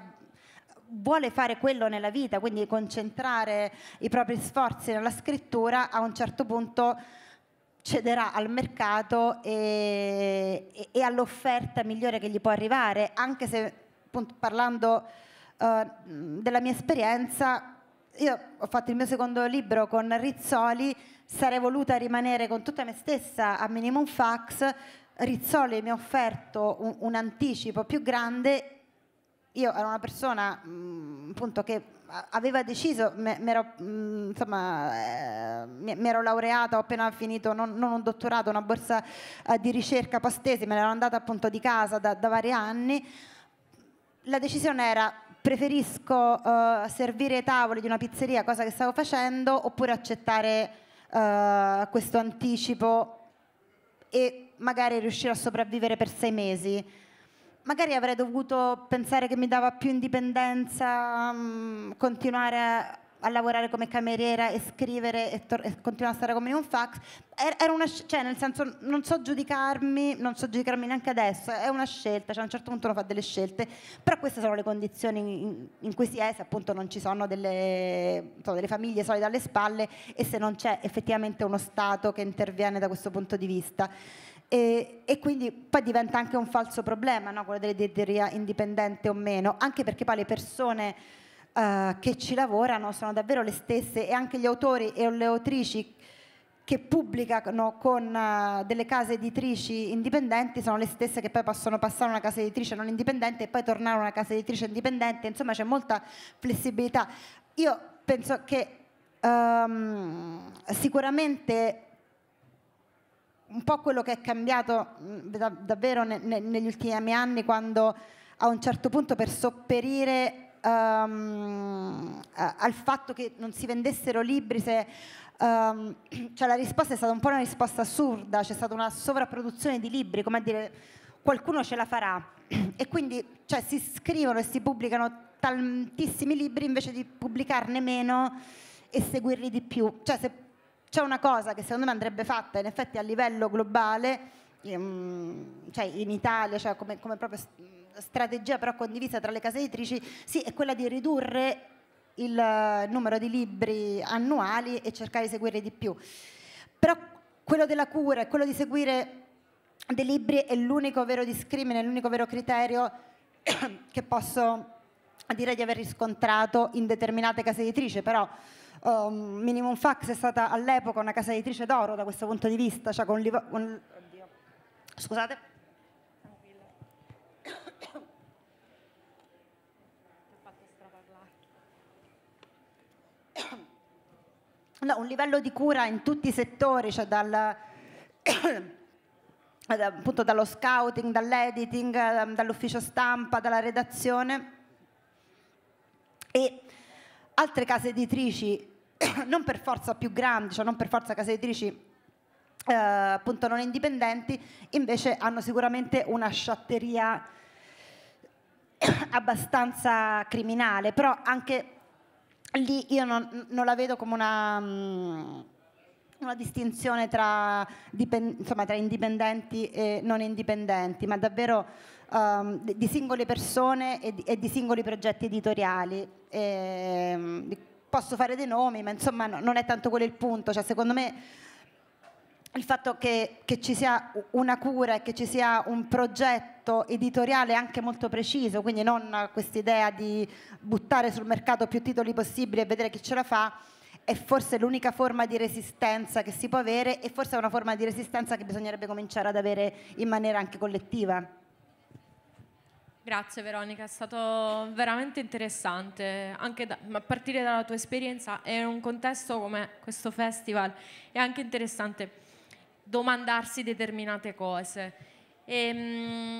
vuole fare quello nella vita, quindi concentrare i propri sforzi nella scrittura, a un certo punto cederà al mercato e, e, e all'offerta migliore che gli può arrivare, anche se appunto, parlando eh, della mia esperienza, io ho fatto il mio secondo libro con Rizzoli, sarei voluta rimanere con tutta me stessa a Minimum Fax, Rizzoli mi ha offerto un, un anticipo più grande io ero una persona mh, mm, appunto, che aveva deciso, mm, eh, mi ero eh, laureata, ho appena finito non, non un dottorato, una borsa eh, di ricerca postesi, me l'ero andata appunto di casa da, da vari anni. La decisione era preferisco eh, servire ai tavoli di una pizzeria, cosa che stavo facendo, oppure accettare uh, questo anticipo e magari riuscire a sopravvivere per sei mesi. Magari avrei dovuto pensare che mi dava più indipendenza, um, continuare a lavorare come cameriera e scrivere e, tor- e continuare a stare come in un fax, er-, era una sc- cioè nel senso non so giudicarmi, non so giudicarmi neanche adesso, è una scelta, cioè a un certo punto uno fa delle scelte, però queste sono le condizioni in, in cui si è se appunto non ci sono delle, so, delle famiglie solide alle spalle e se non c'è effettivamente uno Stato che interviene da questo punto di vista. E, e, quindi poi diventa anche un falso problema no? quello dell'editoria indipendente o meno, anche perché poi le persone eh, che ci lavorano sono davvero le stesse e anche gli autori e le autrici che pubblicano con uh, delle case editrici indipendenti sono le stesse che poi possono passare a una casa editrice non indipendente e poi tornare a una casa editrice indipendente, insomma c'è molta flessibilità. Io penso che um, sicuramente un po' quello che è cambiato mh, da, davvero ne, ne, negli ultimi anni quando a un certo punto per sopperire um, al fatto che non si vendessero libri se... Um, cioè la risposta è stata un po' una risposta assurda, c'è stata una sovrapproduzione di libri, come a dire qualcuno ce la farà e quindi cioè, si scrivono e si pubblicano tantissimi libri invece di pubblicarne meno e seguirli di più. Cioè se c'è una cosa che secondo me andrebbe fatta in effetti a livello globale, in, ehm, cioè in Italia, cioè come, come proprio strategia però condivisa tra le case editrici sì, è quella di ridurre il eh, numero di libri annuali e cercare di seguire di più. Però quello della cura e quello di seguire dei libri è l'unico vero discrimine, l'unico vero criterio che posso dire di aver riscontrato in determinate case editrici, però um, Minimum Fax è stata all'epoca una casa editrice d'oro da questo punto di vista, cioè con, con, scusate, no, un livello di cura in tutti i settori, cioè dal... appunto dallo scouting, dall'editing, ehm, dall'ufficio stampa, dalla redazione e altre case editrici non per forza più grandi, cioè non per forza case editrici eh, appunto non indipendenti, invece hanno sicuramente una sciatteria abbastanza criminale, però anche lì io non, non, la vedo come una, mm, una distinzione tra, dipen, insomma, tra, indipendenti e non indipendenti, ma davvero um, di singole persone e di, e di singoli progetti editoriali. E, ehm, posso fare dei nomi, ma insomma no, non è tanto quello il punto. Cioè, secondo me il fatto che, che, ci sia una cura e che ci sia un progetto editoriale anche molto preciso, quindi non questa idea di buttare sul mercato più titoli possibili e vedere chi ce la fa, è forse l'unica forma di resistenza che si può avere e forse è una forma di resistenza che bisognerebbe cominciare ad avere in maniera anche collettiva. Grazie Veronica, è stato veramente interessante, anche da, a partire dalla tua esperienza e in un contesto come questo festival è anche interessante domandarsi determinate cose. E, ehm,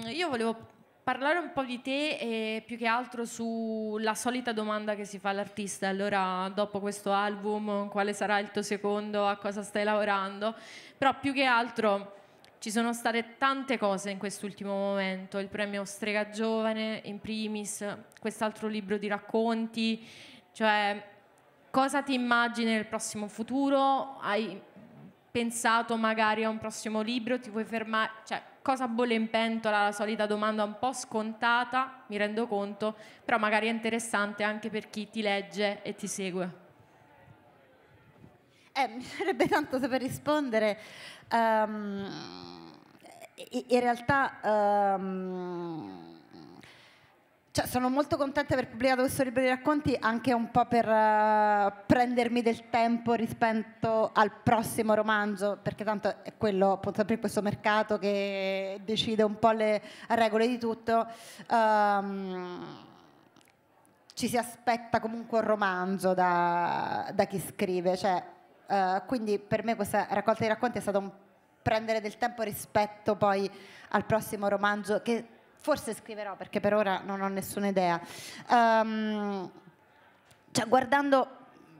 mh, io volevo parlare un po' di te e più che altro sulla solita domanda che si fa all'artista, allora dopo questo album quale sarà il tuo secondo, a cosa stai lavorando, però più che altro ci sono state tante cose in quest'ultimo momento, il premio Strega Giovane in primis, quest'altro libro di racconti, cioè cosa ti immagini nel prossimo futuro? Hai pensato magari a un prossimo libro, ti vuoi fermare, cioè cosa bolle in pentola, la solita domanda un po' scontata, mi rendo conto, però magari è interessante anche per chi ti legge e ti segue. Eh, mi sarebbe tanto saper rispondere. Um, in realtà um, cioè, sono molto contenta di aver pubblicato questo libro di racconti anche un po' per uh, prendermi del tempo rispetto al prossimo romanzo, perché tanto è quello appunto per questo mercato che decide un po' le regole di tutto. Um, ci si aspetta comunque un romanzo da, da chi scrive, cioè, uh, quindi per me questa raccolta di racconti è stata un prendere del tempo rispetto poi al prossimo romanzo che forse scriverò perché per ora non ho nessuna idea. Um, cioè, guardando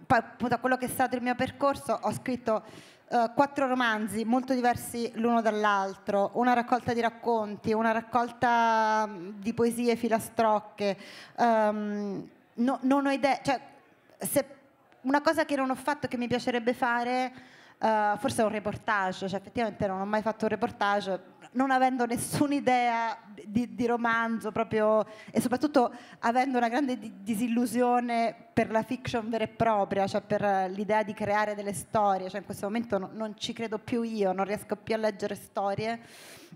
poi, da quello che è stato il mio percorso, ho scritto uh, quattro romanzi molto diversi l'uno dall'altro, una raccolta di racconti, una raccolta di poesie filastrocche. Um, no, non ho idea, cioè, una cosa che non ho fatto che mi piacerebbe fare, uh, forse è un reportage, cioè effettivamente non ho mai fatto un reportage, non avendo nessuna idea di, di romanzo proprio, e soprattutto avendo una grande di disillusione per la fiction vera e propria, cioè per l'idea di creare delle storie, cioè in questo momento no, non ci credo più io, non riesco più a leggere storie,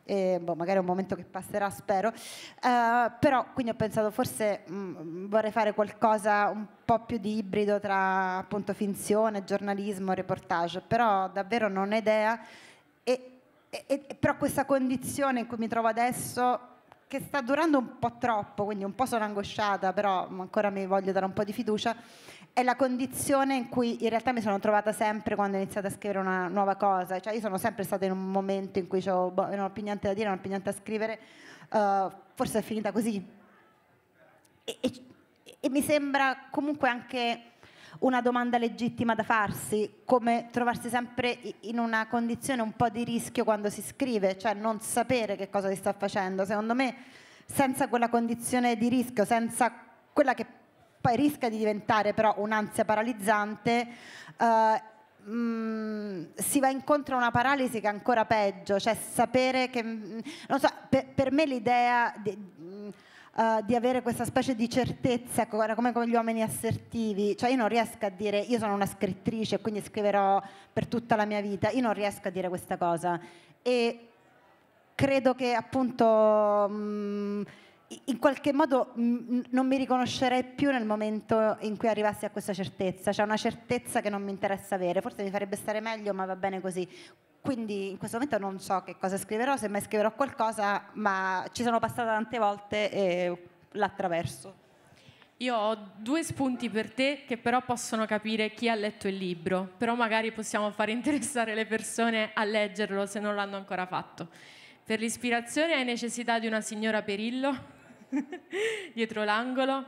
e, boh, magari è un momento che passerà spero, uh, però quindi ho pensato forse mh, mm, vorrei fare qualcosa un po' più di ibrido tra appunto finzione, giornalismo, reportage, però davvero non ho idea e e, e, però questa condizione in cui mi trovo adesso che sta durando un po' troppo, quindi un po' sono angosciata, però ancora mi voglio dare un po' di fiducia, è la condizione in cui in realtà mi sono trovata sempre quando ho iniziato a scrivere una nuova cosa, cioè io sono sempre stata in un momento in cui boh, non ho più niente da dire, non ho più niente da scrivere, uh, forse è finita così. E, e, e mi sembra comunque anche una domanda legittima da farsi, come trovarsi sempre in una condizione un po' di rischio quando si scrive, cioè non sapere che cosa si sta facendo. Secondo me senza quella condizione di rischio, senza quella che poi rischia di diventare però un'ansia paralizzante, eh, Mm, si va incontro a una paralisi che è ancora peggio, cioè sapere che, mm, non so, per, per me l'idea di, uh, di avere questa specie di certezza, ecco, come con gli uomini assertivi, cioè io non riesco a dire io sono una scrittrice e quindi scriverò per tutta la mia vita, io non riesco a dire questa cosa e credo che appunto mh, mm, in qualche modo mh, mm, non mi riconoscerei più nel momento in cui arrivassi a questa certezza, cioè una certezza che non mi interessa avere, forse mi farebbe stare meglio ma va bene così quindi in questo momento non so che cosa scriverò, se mai scriverò qualcosa, ma ci sono passata tante volte e l'attraverso. Io ho due spunti per te che però possono capire chi ha letto il libro, però magari possiamo far interessare le persone a leggerlo se non l'hanno ancora fatto. Per l'ispirazione hai necessità di una signora Perillo dietro l'angolo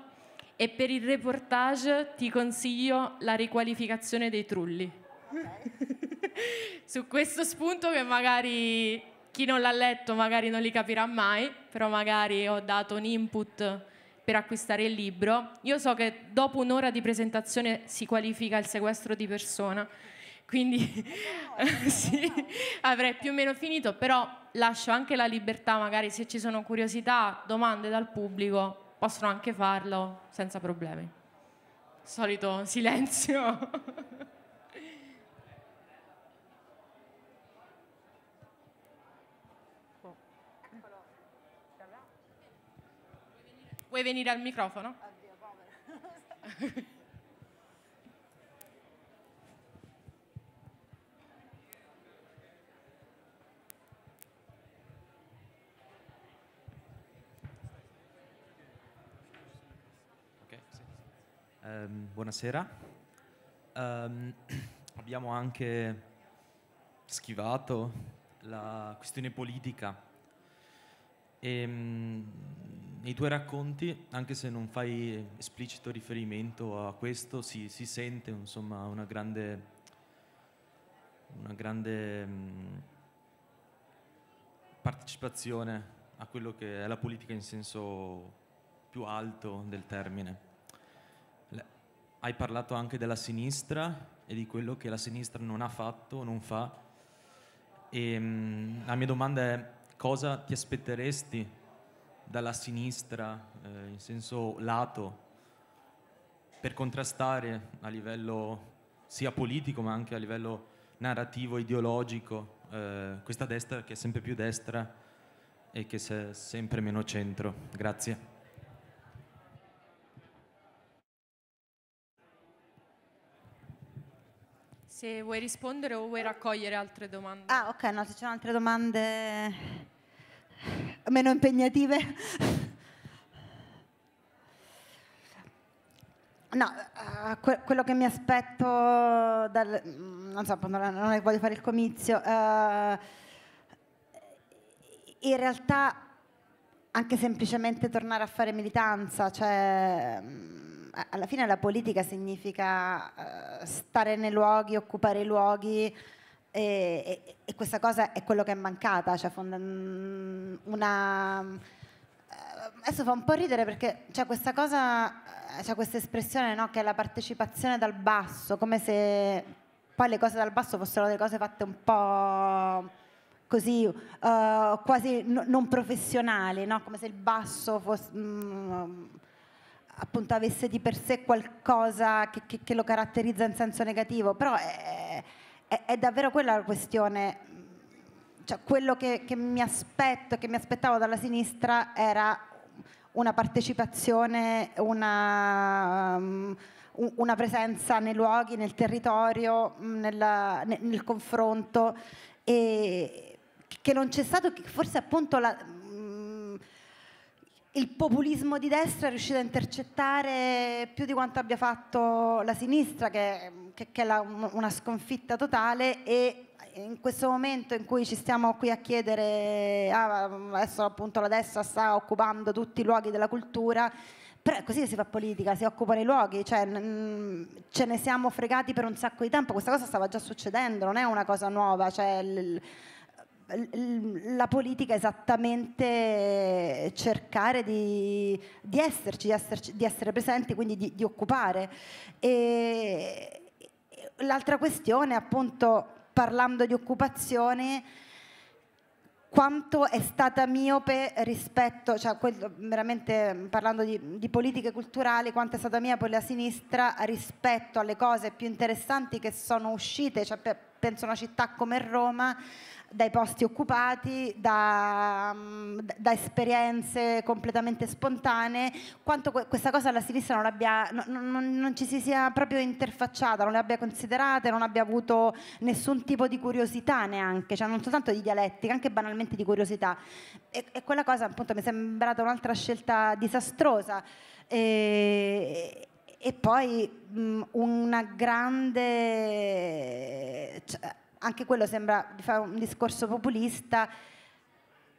e per il reportage ti consiglio la riqualificazione dei trulli. Okay. su questo spunto che magari chi non l'ha letto magari non li capirà mai, però magari ho dato un input per acquistare il libro. Io so che dopo un'ora di presentazione si qualifica il sequestro di persona, quindi sì, avrei più o meno finito, però lascio anche la libertà, magari se ci sono curiosità, domande dal pubblico, possono anche farlo senza problemi. Solito silenzio. Vuoi venire al microfono? Addio, povera. um, buonasera, um, abbiamo anche schivato la questione politica e, um, nei tuoi racconti, anche se non fai esplicito riferimento a questo, si, si sente insomma, una grande, una grande mh, mm, partecipazione a quello che è la politica in senso più alto del termine. Hai parlato anche della sinistra e di quello che la sinistra non ha fatto o non fa. E, mh, mm, la mia domanda è cosa ti aspetteresti dalla sinistra eh, in senso lato per contrastare a livello sia politico ma anche a livello narrativo, ideologico, eh, questa destra che è sempre più destra e che è sempre meno centro. Grazie. Se vuoi rispondere o vuoi raccogliere altre domande. Ah ok, no, se ci altre domande meno impegnative. No, eh, quello che mi aspetto, dal, mm, non so, non, non voglio fare il comizio, eh, in realtà anche semplicemente tornare a fare militanza, cioè mm, alla fine la politica significa eh, stare nei luoghi, occupare i luoghi, e, e, questa cosa è quello che è mancata, cioè mm, una... Eh, adesso fa un po' ridere perché c'è questa cosa, eh, c'è questa espressione no, che è la partecipazione dal basso, come se poi le cose dal basso fossero delle cose fatte un po' così, uh, quasi no, non professionali, no? come se il basso fosse... Mm, appunto avesse di per sé qualcosa che, che, che, lo caratterizza in senso negativo, però è, è, è davvero quella la questione mm, cioè, quello che, che, mi aspetto, che mi aspettavo dalla sinistra era una partecipazione, una, um, una presenza nei luoghi, nel territorio, mm, nella, nel, nel, confronto, e che non c'è stato, forse appunto la, il populismo di destra è riuscito a intercettare più di quanto abbia fatto la sinistra, che, che, che è la, una sconfitta totale e in questo momento in cui ci stiamo qui a chiedere, ah, adesso appunto la destra sta occupando tutti i luoghi della cultura, però è così che si fa politica, si occupano i luoghi, cioè, ce ne siamo fregati per un sacco di tempo, questa cosa stava già succedendo, non è una cosa nuova, cioè, la politica è esattamente eh, cercare di, di, esserci, di, esserci, di essere presenti, quindi di, di occupare. E l'altra questione, appunto, parlando di occupazione, quanto è stata miope rispetto, cioè quello, veramente parlando di, di, politiche culturali, quanto è stata miope la sinistra rispetto alle cose più interessanti che sono uscite, cioè, penso a una città come Roma, dai posti occupati, da, mm, da, esperienze completamente spontanee, quanto questa cosa la sinistra non, abbia, non, non, non, ci si sia proprio interfacciata, non le abbia considerate, non abbia avuto nessun tipo di curiosità neanche, cioè non soltanto di dialettica, anche banalmente di curiosità. E, e quella cosa appunto mi è sembrata un'altra scelta disastrosa. E, e poi mh, mm, una grande... Cioè, anche quello sembra di fare un discorso populista,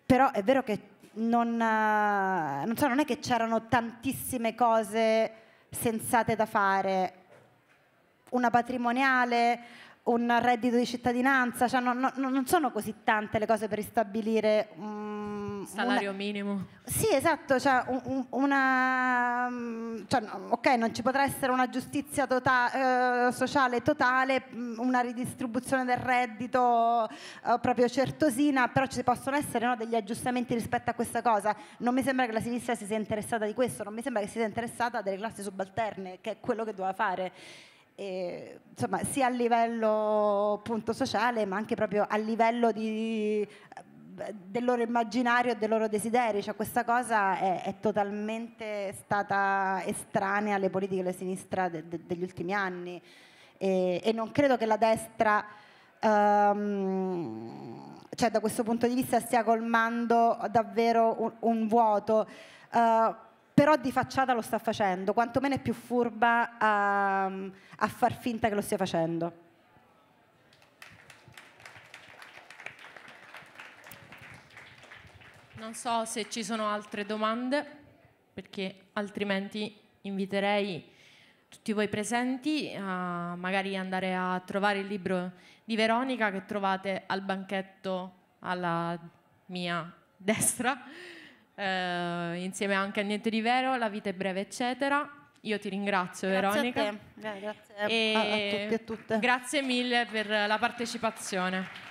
però è vero che non, eh, non, so, non è che c'erano tantissime cose sensate da fare, una patrimoniale, un reddito di cittadinanza, cioè non, non, non sono così tante le cose per ristabilire un mm, salario una... minimo. Sì, esatto, cioè, un, una... Mm, cioè, ok, non ci potrà essere una giustizia tota eh, sociale totale, mm, una ridistribuzione del reddito eh, proprio certosina, però ci possono essere no, degli aggiustamenti rispetto a questa cosa. Non mi sembra che la sinistra si sia interessata di questo, non mi sembra che si sia interessata delle classi subalterne, che è quello che doveva fare. E, insomma, sia a livello appunto, sociale ma anche proprio a livello di del loro immaginario e dei loro desideri, cioè questa cosa è, è totalmente stata estranea alle politiche della sinistra de, de, degli ultimi anni e, e, non credo che la destra um, cioè da questo punto di vista stia colmando davvero un, un vuoto. Uh, però di facciata lo sta facendo, quantomeno è più furba a, a far finta che lo stia facendo. Non so se ci sono altre domande, perché altrimenti inviterei tutti voi presenti a magari andare a trovare il libro di Veronica che trovate al banchetto alla mia destra, eh, insieme anche a Niente di Vero, La vita è breve, eccetera. Io ti ringrazio grazie Veronica. A te. Eh, grazie a, a tutti e a tutte. Grazie mille per la partecipazione.